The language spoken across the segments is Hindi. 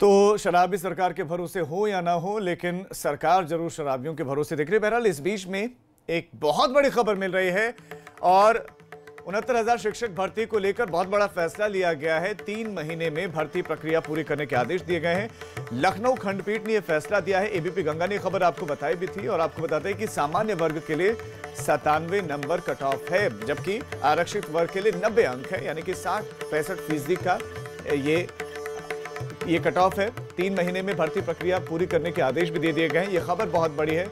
तो शराबी सरकार के भरोसे हो या ना हो लेकिन सरकार जरूर शराबियों के भरोसे दिख रही है बहरहाल इस बीच में एक बहुत बड़ी खबर मिल रही है और उनहत्तर हजार शिक्षक भर्ती को लेकर बहुत बड़ा फैसला लिया गया है तीन महीने में भर्ती प्रक्रिया पूरी करने के आदेश दिए गए हैं लखनऊ खंडपीठ ने यह फैसला दिया है एबीपी गंगा ने खबर आपको बताई भी थी और आपको बताते हैं कि सामान्य वर्ग के लिए सतानवे नंबर कट ऑफ है जबकि आरक्षित वर्ग के लिए नब्बे अंक है यानी कि साठ पैंसठ फीसदी का ये ये कट ऑफ है तीन महीने में भर्ती प्रक्रिया पूरी करने के आदेश भी दे दिए गए हैं ये खबर बहुत बड़ी है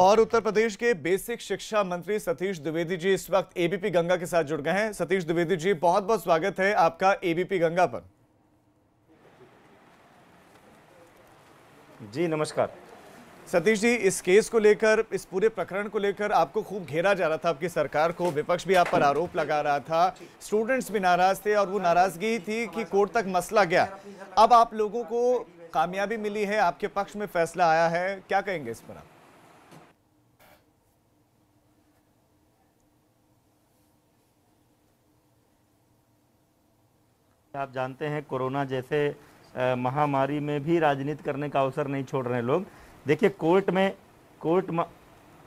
और उत्तर प्रदेश के बेसिक शिक्षा मंत्री सतीश द्विवेदी जी इस वक्त एबीपी गंगा के साथ जुड़ गए हैं सतीश द्विवेदी जी बहुत बहुत स्वागत है आपका एबीपी गंगा पर जी नमस्कार सतीश जी इस केस को लेकर इस पूरे प्रकरण को लेकर आपको खूब घेरा जा रहा था आपकी सरकार को विपक्ष भी आप पर आरोप लगा रहा था स्टूडेंट्स भी नाराज थे और वो नाराजगी थी कि कोर्ट तक मसला गया अब आप लोगों को कामयाबी मिली है आपके पक्ष में फैसला आया है क्या कहेंगे इस पर आप आप जानते हैं कोरोना जैसे महामारी में भी राजनीति करने का अवसर नहीं छोड़ रहे लोग देखिए कोर्ट में कोर्ट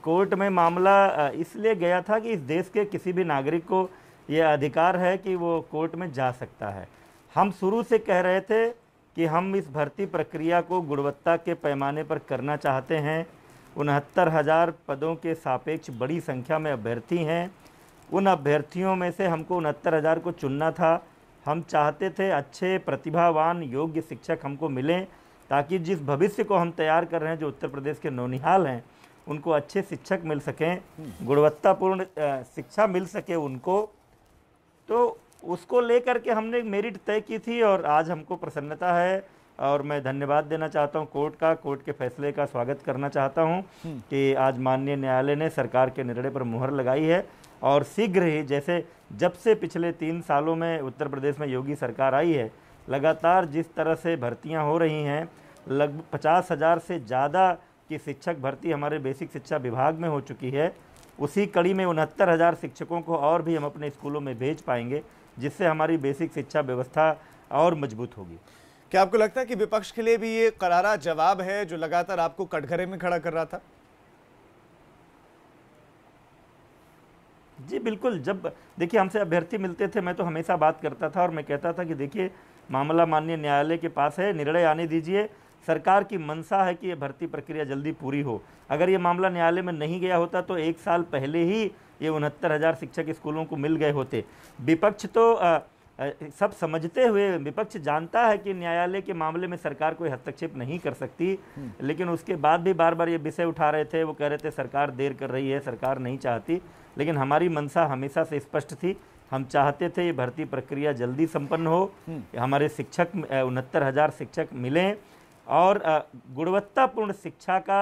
कोर्ट में मामला इसलिए गया था कि इस देश के किसी भी नागरिक को ये अधिकार है कि वो कोर्ट में जा सकता है हम शुरू से कह रहे थे कि हम इस भर्ती प्रक्रिया को गुणवत्ता के पैमाने पर करना चाहते हैं उनहत्तर हज़ार पदों के सापेक्ष बड़ी संख्या में अभ्यर्थी हैं उन अभ्यर्थियों में से हमको उनहत्तर हज़ार को चुनना था हम चाहते थे अच्छे प्रतिभावान योग्य शिक्षक हमको मिलें ताकि जिस भविष्य को हम तैयार कर रहे हैं जो उत्तर प्रदेश के नौनिहाल हैं उनको अच्छे शिक्षक मिल सकें हम्म। गुणवत्तापूर्ण शिक्षा मिल सके उनको तो उसको लेकर के हमने मेरिट तय की थी और आज हमको प्रसन्नता है और मैं धन्यवाद देना चाहता हूं कोर्ट का कोर्ट के फैसले का स्वागत करना चाहता हूं हम्म। कि आज माननीय न्यायालय ने सरकार के निर्णय पर मुहर लगाई है और शीघ्र ही जैसे जब से पिछले तीन सालों में उत्तर प्रदेश में योगी सरकार आई है लगातार जिस तरह से भर्तियाँ हो रही हैं लगभग पचास हज़ार से ज़्यादा की शिक्षक भर्ती हमारे बेसिक शिक्षा विभाग में हो चुकी है उसी कड़ी में उनहत्तर हज़ार शिक्षकों को और भी हम अपने स्कूलों में भेज पाएंगे जिससे हमारी बेसिक शिक्षा व्यवस्था और मजबूत होगी क्या आपको लगता है कि विपक्ष के लिए भी ये करारा जवाब है जो लगातार आपको कटघरे में खड़ा कर रहा था जी बिल्कुल जब देखिए हमसे अभ्यर्थी मिलते थे मैं तो हमेशा बात करता था और मैं कहता था कि देखिए मामला माननीय न्यायालय के पास है निर्णय आने दीजिए सरकार की मंशा है कि ये भर्ती प्रक्रिया जल्दी पूरी हो अगर ये मामला न्यायालय में नहीं गया होता तो एक साल पहले ही ये उनहत्तर हज़ार शिक्षक स्कूलों को मिल गए होते विपक्ष तो आ, आ, सब समझते हुए विपक्ष जानता है कि न्यायालय के मामले में सरकार कोई हस्तक्षेप नहीं कर सकती हम्म। लेकिन उसके बाद भी बार बार ये विषय उठा रहे थे वो कह रहे थे सरकार देर कर रही है सरकार नहीं चाहती लेकिन हमारी मंशा हमेशा से स्पष्ट थी हम चाहते थे ये भर्ती प्रक्रिया जल्दी संपन्न हो हम्म। हमारे शिक्षक उनहत्तर हज़ार शिक्षक मिलें और गुणवत्तापूर्ण शिक्षा का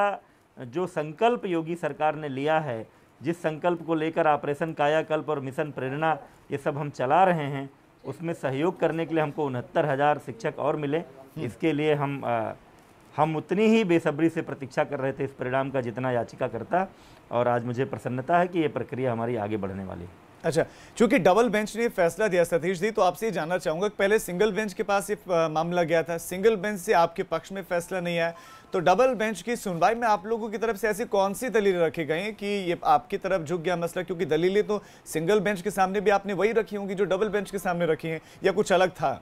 जो संकल्प योगी सरकार ने लिया है जिस संकल्प को लेकर ऑपरेशन कायाकल्प और मिशन प्रेरणा ये सब हम चला रहे हैं उसमें सहयोग करने के लिए हमको उनहत्तर हज़ार शिक्षक और मिले हम्म। इसके लिए हम आ, हम उतनी ही बेसब्री से प्रतीक्षा कर रहे थे इस परिणाम का जितना याचिका करता और आज मुझे प्रसन्नता है कि ये प्रक्रिया हमारी आगे बढ़ने वाली है अच्छा चूंकि डबल बेंच ने फैसला दिया सतीश जी तो आपसे जानना चाहूंगा कि पहले सिंगल बेंच के पास ये मामला गया था सिंगल बेंच से आपके पक्ष में फैसला नहीं आया तो डबल बेंच की सुनवाई में आप लोगों की तरफ से ऐसी कौन सी दलील रखी गई कि ये आपकी तरफ झुक गया मसला क्योंकि दलीलें तो सिंगल बेंच के सामने भी आपने वही रखी होंगी जो डबल बेंच के सामने रखी है या कुछ अलग था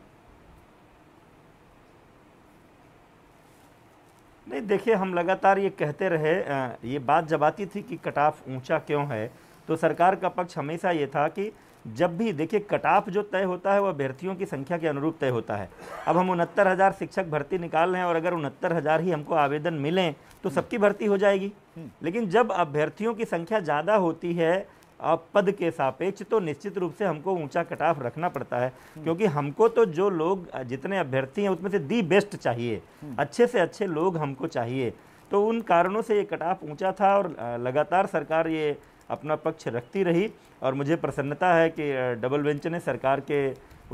नहीं देखिए हम लगातार ये कहते रहे ये बात जब आती थी कि कटाफ ऊंचा क्यों है तो सरकार का पक्ष हमेशा ये था कि जब भी देखिए कटाप जो तय होता है वह अभ्यर्थियों की संख्या के अनुरूप तय होता है अब हम उनहत्तर हज़ार शिक्षक भर्ती निकाल रहे हैं और अगर उनहत्तर हज़ार ही हमको आवेदन मिलें तो हम्म। सबकी भर्ती हो जाएगी हम्म। लेकिन जब अभ्यर्थियों की संख्या ज़्यादा होती है पद के सापेक्ष तो निश्चित रूप से हमको ऊंचा कटाफ रखना पड़ता है हम्म। क्योंकि हमको तो जो लोग जितने अभ्यर्थी हैं उसमें से दी बेस्ट चाहिए अच्छे से अच्छे लोग हमको चाहिए तो उन कारणों से ये कटाफ ऊंचा था और लगातार सरकार ये अपना पक्ष रखती रही और मुझे प्रसन्नता है कि डबल बेंच ने सरकार के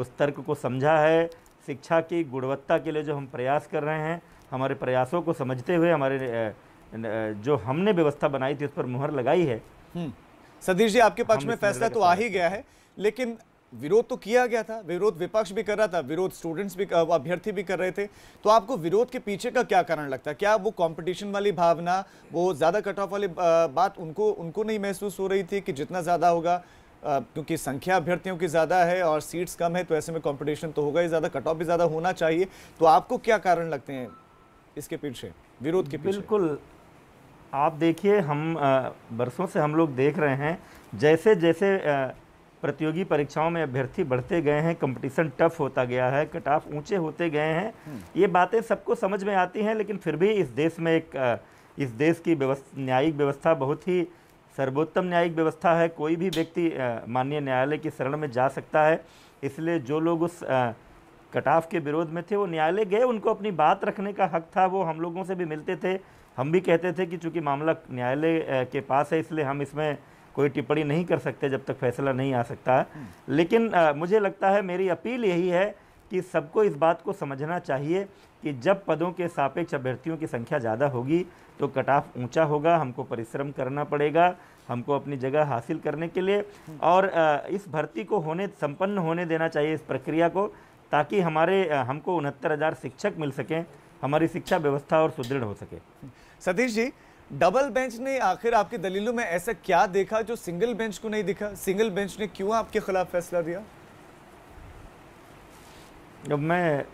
उस तर्क को समझा है शिक्षा की गुणवत्ता के लिए जो हम प्रयास कर रहे हैं हमारे प्रयासों को समझते हुए हमारे जो हमने व्यवस्था बनाई थी उस पर मुहर लगाई है हम्म। सदीश जी आपके पक्ष में फैसला तो आ ही गया है लेकिन विरोध तो किया गया था विरोध विपक्ष भी कर रहा था विरोध स्टूडेंट्स भी अभ्यर्थी भी कर रहे थे तो आपको विरोध के पीछे का क्या कारण लगता है क्या वो कंपटीशन वाली भावना वो ज़्यादा कट ऑफ वाली बात उनको उनको नहीं महसूस हो रही थी कि जितना ज़्यादा होगा क्योंकि संख्या अभ्यर्थियों की ज़्यादा है और सीट्स कम है तो ऐसे में कॉम्पिटिशन तो होगा ही ज़्यादा कट ऑफ भी ज़्यादा होना चाहिए तो आपको क्या कारण लगते हैं इसके पीछे विरोध के पीछे बिल्कुल आप देखिए हम बरसों से हम लोग देख रहे हैं जैसे जैसे प्रतियोगी परीक्षाओं में अभ्यर्थी बढ़ते गए हैं कंपटीशन टफ होता गया है कट ऑफ ऊँचे होते गए हैं हम्म। ये बातें सबको समझ में आती हैं लेकिन फिर भी इस देश में एक इस देश की व्यवस्था न्यायिक व्यवस्था बहुत ही सर्वोत्तम न्यायिक व्यवस्था है कोई भी व्यक्ति माननीय न्यायालय की शरण में जा सकता है इसलिए जो लोग उस ऑफ के विरोध में थे वो न्यायालय गए उनको अपनी बात रखने का हक था वो हम लोगों से भी मिलते थे हम भी कहते थे कि चूँकि मामला न्यायालय के पास है इसलिए हम इसमें कोई टिप्पणी नहीं कर सकते जब तक फैसला नहीं आ सकता हम्म। लेकिन आ, मुझे लगता है मेरी अपील यही है कि सबको इस बात को समझना चाहिए कि जब पदों के सापेक्ष अभ्यर्थियों की संख्या ज़्यादा होगी तो कट ऑफ ऊँचा होगा हमको परिश्रम करना पड़ेगा हमको अपनी जगह हासिल करने के लिए हम्म। और इस भर्ती को होने संपन्न होने देना चाहिए इस प्रक्रिया को ताकि हमारे हमको उनहत्तर हज़ार शिक्षक मिल सकें हमारी शिक्षा व्यवस्था और सुदृढ़ हो सके सतीश जी डबल बेंच ने आखिर आपकी दलीलों में ऐसा क्या देखा जो सिंगल बेंच को नहीं दिखा सिंगल बेंच ने क्यों आपके खिलाफ फैसला दिया जब मैं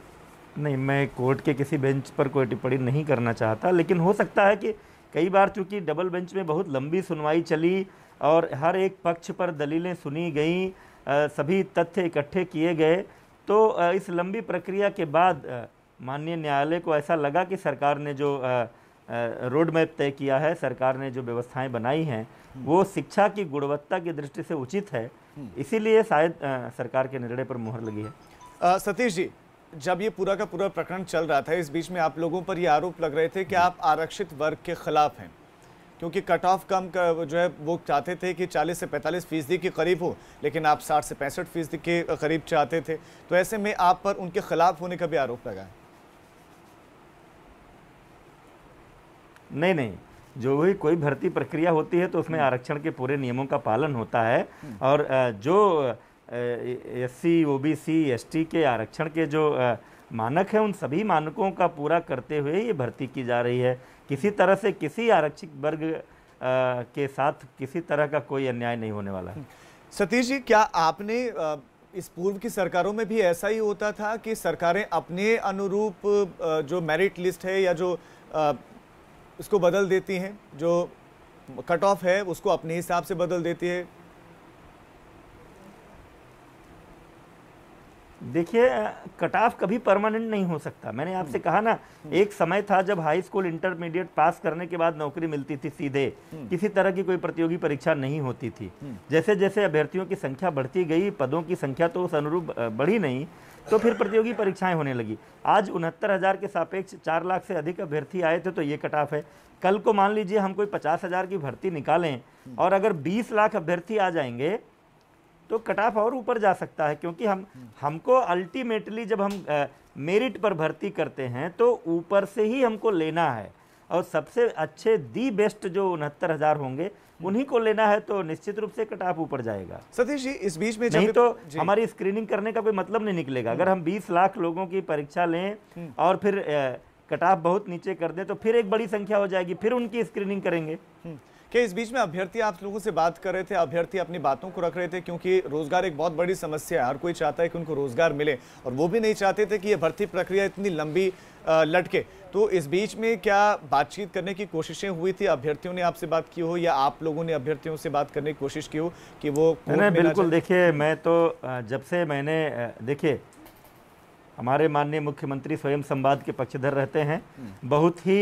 नहीं मैं कोर्ट के किसी बेंच पर कोई टिप्पणी नहीं करना चाहता लेकिन हो सकता है कि कई बार चूंकि डबल बेंच में बहुत लंबी सुनवाई चली और हर एक पक्ष पर दलीलें सुनी गईं सभी तथ्य इकट्ठे किए गए तो इस लंबी प्रक्रिया के बाद माननीय न्यायालय को ऐसा लगा कि सरकार ने जो आ, रोड मैप तय किया है सरकार ने जो व्यवस्थाएं बनाई हैं हम्म। वो शिक्षा की गुणवत्ता की दृष्टि से उचित है हम्म। इसीलिए शायद सरकार के निर्णय पर मुहर लगी है आ, सतीश जी जब ये पूरा का पूरा प्रकरण चल रहा था इस बीच में आप लोगों पर ये आरोप लग रहे थे कि हम्म। आप आरक्षित वर्ग के खिलाफ हैं क्योंकि कट ऑफ कम कर, जो है वो चाहते थे कि 40 से 45 फीसदी के करीब हो लेकिन आप 60 से पैंसठ फीसदी के करीब चाहते थे तो ऐसे में आप पर उनके खिलाफ होने का भी आरोप लगा है नहीं नहीं जो भी कोई भर्ती प्रक्रिया होती है तो उसमें हम्म। आरक्षण के पूरे नियमों का पालन होता है हम्म। और जो S C O B C S T के आरक्षण के जो मानक है उन सभी मानकों का पूरा करते हुए ये भर्ती की जा रही है किसी तरह से किसी आरक्षित वर्ग के साथ किसी तरह का कोई अन्याय नहीं होने वाला है हम्म। सतीश जी क्या आपने इस पूर्व की सरकारों में भी ऐसा ही होता था कि सरकारें अपने अनुरूप जो मेरिट लिस्ट है या जो उसको बदल देती हैं जो कट ऑफ है उसको अपने हिसाब से बदल देती है देखिए कट ऑफ कभी परमानेंट नहीं हो सकता मैंने आपसे कहा ना एक समय था जब हाई स्कूल इंटरमीडिएट पास करने के बाद नौकरी मिलती थी सीधे हम्म। किसी तरह की कोई प्रतियोगी परीक्षा नहीं होती थी हम्म। जैसे जैसे अभ्यर्थियों की संख्या बढ़ती गई पदों की संख्या तो उस अनुरूप बढ़ी नहीं तो फिर प्रतियोगी परीक्षाएं होने लगी आज उनहत्तर हज़ार के सापेक्ष चार लाख से अधिक अभ्यर्थी आए थे तो ये कट ऑफ है कल को मान लीजिए हम कोई पचास हज़ार की भर्ती निकालें और अगर बीस लाख अभ्यर्थी आ जाएंगे तो कट ऑफ और ऊपर जा सकता है क्योंकि हम हमको अल्टीमेटली जब हम मेरिट पर भर्ती करते हैं तो ऊपर से ही हमको लेना है और सबसे अच्छे दी बेस्ट जो उनहत्तर हज़ार होंगे उन्हीं को लेना है तो निश्चित रूप से कट ऑफ ऊपर जाएगा सतीश जी इस बीच में नहीं तो हमारी स्क्रीनिंग करने का कोई मतलब नहीं निकलेगा अगर हम्म। हम बीस लाख लोगों की परीक्षा लें हम्म। और फिर कट ऑफ बहुत नीचे कर दें तो फिर एक बड़ी संख्या हो जाएगी फिर उनकी स्क्रीनिंग करेंगे हम्म। कि इस बीच में अभ्यर्थी आप लोगों से बात कर रहे थे अभ्यर्थी अपनी बातों को रख रहे थे क्योंकि रोजगार एक बहुत बड़ी समस्या है हर कोई चाहता है कि उनको रोजगार मिले और वो भी नहीं चाहते थे कि ये भर्ती प्रक्रिया इतनी लंबी लटके तो इस बीच में क्या बातचीत करने की कोशिशें हुई थी अभ्यर्थियों ने आपसे बात की हो या आप लोगों ने अभ्यर्थियों से बात करने की कोशिश की हो कि वो बिल्कुल देखिए मैं तो जब से मैंने देखिए हमारे माननीय मुख्यमंत्री स्वयं संवाद के पक्षधर रहते हैं हम्म। बहुत ही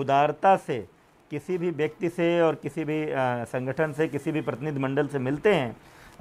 उदारता से किसी भी व्यक्ति से और किसी भी संगठन से किसी भी प्रतिनिधिमंडल से मिलते हैं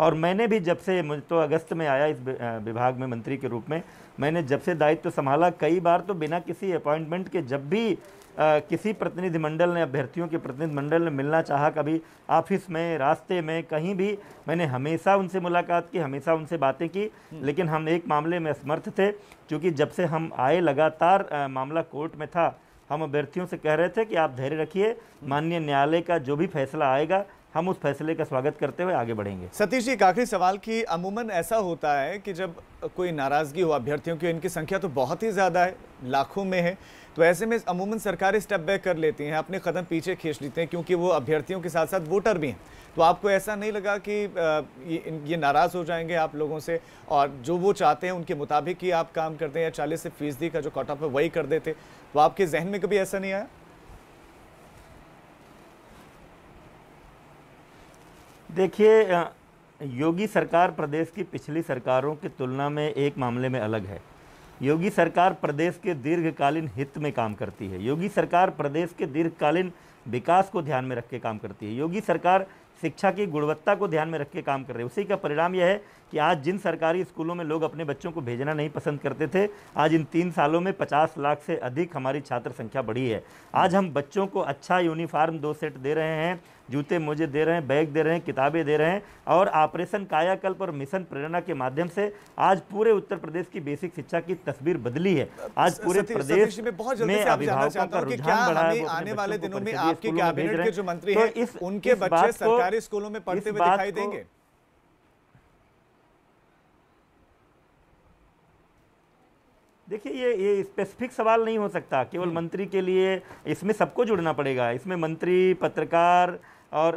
और मैंने भी जब से मुझ तो अगस्त में आया इस विभाग में मंत्री के रूप में मैंने जब से दायित्व तो संभाला कई बार तो बिना किसी अपॉइंटमेंट के जब भी आ, किसी प्रतिनिधिमंडल ने अभ्यर्थियों के प्रतिनिधिमंडल ने मिलना चाहा कभी ऑफिस में रास्ते में कहीं भी मैंने हमेशा उनसे मुलाकात की हमेशा उनसे बातें की हम्म। लेकिन हम एक मामले में असमर्थ थे क्योंकि जब से हम आए लगातार आ, मामला कोर्ट में था हम अभ्यर्थियों से कह रहे थे कि आप धैर्य रखिए माननीय न्यायालय का जो भी फैसला आएगा हम उस फैसले का स्वागत करते हुए आगे बढ़ेंगे सतीश जी एक आखिरी सवाल कि अमूमन ऐसा होता है कि जब कोई नाराज़गी हो अभ्यर्थियों की इनकी संख्या तो बहुत ही ज़्यादा है लाखों में है तो ऐसे में अमूमन सरकारें स्टेप बैक कर लेती हैं अपने कदम पीछे खींच लेते हैं क्योंकि वो अभ्यर्थियों के साथ साथ वोटर भी हैं तो आपको ऐसा नहीं लगा कि ये, नाराज़ हो जाएंगे आप लोगों से और जो वो चाहते हैं उनके मुताबिक ही आप काम करते हैं या चालीस से फीसदी का जो ऑफ है वही कर देते तो आपके जहन में कभी ऐसा नहीं आया देखिए योगी सरकार प्रदेश की पिछली सरकारों की तुलना में एक मामले में अलग है योगी सरकार प्रदेश के दीर्घकालीन हित में काम करती है योगी सरकार प्रदेश के दीर्घकालीन विकास को ध्यान में रख के काम करती है योगी सरकार शिक्षा की गुणवत्ता को ध्यान में रख के काम कर रही है उसी का परिणाम यह है कि आज जिन सरकारी स्कूलों में लोग अपने बच्चों को भेजना नहीं पसंद करते थे आज इन तीन सालों में 50 लाख से अधिक हमारी छात्र संख्या बढ़ी है आज हम बच्चों को अच्छा यूनिफार्म दो सेट दे रहे हैं जूते मुझे दे रहे हैं बैग दे रहे हैं किताबें दे रहे हैं और ऑपरेशन कायाकल्प और मिशन प्रेरणा के माध्यम से आज पूरे उत्तर प्रदेश की बेसिक शिक्षा की तस्वीर बदली है आज पूरे प्रदेश में बहुत जल्दी अभिभावकों का रुझान बढ़ा है आने वाले दिनों में आपके कैबिनेट के जो मंत्री तो हैं इस उनके बच्चे सरकारी स्कूलों में पढ़ते हुए दिखाई देंगे देखिए ये ये स्पेसिफिक सवाल नहीं हो सकता केवल हम्म। मंत्री के लिए इसमें सबको जुड़ना पड़ेगा इसमें मंत्री पत्रकार और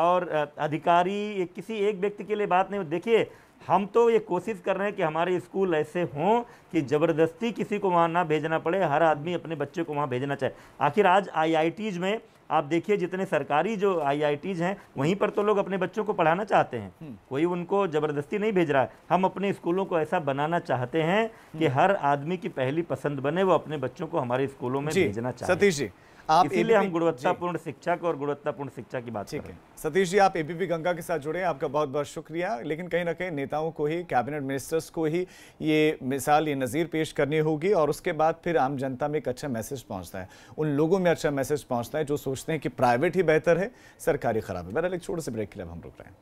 और अधिकारी किसी एक व्यक्ति के लिए बात नहीं देखिए हम तो ये कोशिश कर रहे हैं कि हमारे स्कूल ऐसे हों कि ज़बरदस्ती किसी को वहाँ ना भेजना पड़े हर आदमी अपने बच्चे को वहाँ भेजना चाहे आखिर आज आईआईटीज़ में आप देखिए जितने सरकारी जो आईआईटीज़ हैं वहीं पर तो लोग अपने बच्चों को पढ़ाना चाहते हैं हम्म। कोई उनको ज़बरदस्ती नहीं भेज रहा है हम अपने स्कूलों को ऐसा बनाना चाहते हैं कि हम्म। हर आदमी की पहली पसंद बने वो अपने बच्चों को हमारे स्कूलों में भेजना चाहते सतीश जी आप इसीलिए हम गुणवत्तापूर्ण शिक्षा को और गुणवत्तापूर्ण शिक्षा की बात ठीक है सतीश जी आप एबीपी गंगा के साथ जुड़े हैं आपका बहुत बहुत शुक्रिया लेकिन कहीं ना कहीं नेताओं को ही कैबिनेट मिनिस्टर्स को ही ये मिसाल ये नज़ीर पेश करनी होगी और उसके बाद फिर आम जनता में एक अच्छा मैसेज पहुँचता है उन लोगों में अच्छा मैसेज पहुँचता है जो सोचते हैं कि प्राइवेट ही बेहतर है सरकारी खराब है बहरहाल एक छोटे से ब्रेक के लिए हम रुक रहे हैं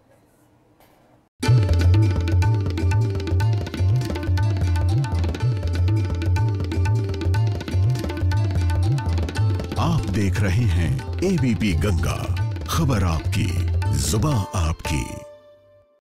देख रहे हैं एबीपी गंगा खबर आपकी जुबा आपकी